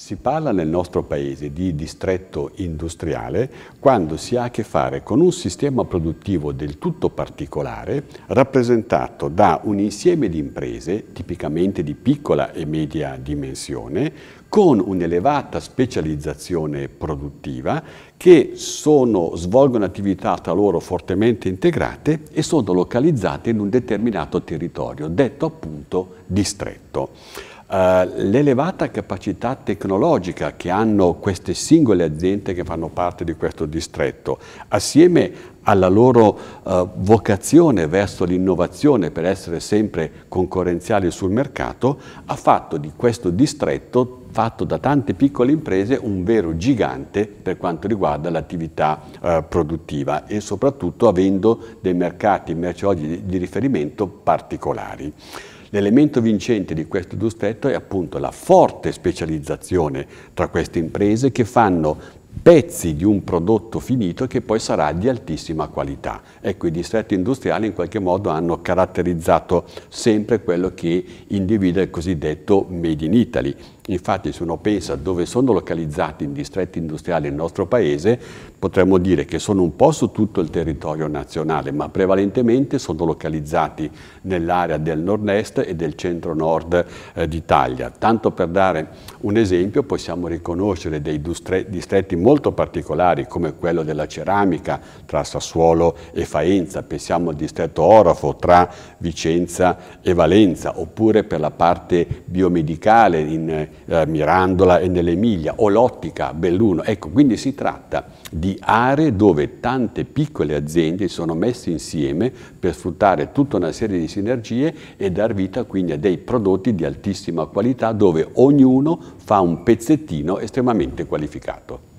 Si parla nel nostro paese di distretto industriale quando si ha a che fare con un sistema produttivo del tutto particolare rappresentato da un insieme di imprese, tipicamente di piccola e media dimensione, con un'elevata specializzazione produttiva che sono, svolgono attività tra loro fortemente integrate e sono localizzate in un determinato territorio, detto appunto distretto. Eh, l'elevata capacità tecnologica che hanno queste singole aziende che fanno parte di questo distretto, assieme alla loro uh, vocazione verso l'innovazione per essere sempre concorrenziali sul mercato, ha fatto di questo distretto, fatto da tante piccole imprese, un vero gigante per quanto riguarda l'attività uh, produttiva e soprattutto avendo dei mercati merceologici di riferimento particolari. L'elemento vincente di questo due stretto è appunto la forte specializzazione tra queste imprese che fanno pezzi di un prodotto finito che poi sarà di altissima qualità. Ecco, i distretti industriali in qualche modo hanno caratterizzato sempre quello che individua il cosiddetto Made in Italy. Infatti se uno pensa dove sono localizzati i distretti industriali nel nostro paese, potremmo dire che sono un po' su tutto il territorio nazionale, ma prevalentemente sono localizzati nell'area del nord-est e del centro-nord eh, d'Italia. Tanto per dare un esempio, possiamo riconoscere dei distretti molto particolari come quello della ceramica tra Sassuolo e Faenza, pensiamo al distretto Orafo tra Vicenza e Valenza, oppure per la parte biomedicale in eh, Mirandola e nell'Emilia, o l'ottica Belluno. Ecco, quindi si tratta di aree dove tante piccole aziende sono messe insieme per sfruttare tutta una serie di sinergie e dar vita quindi a dei prodotti di altissima qualità dove ognuno fa un pezzettino estremamente qualificato.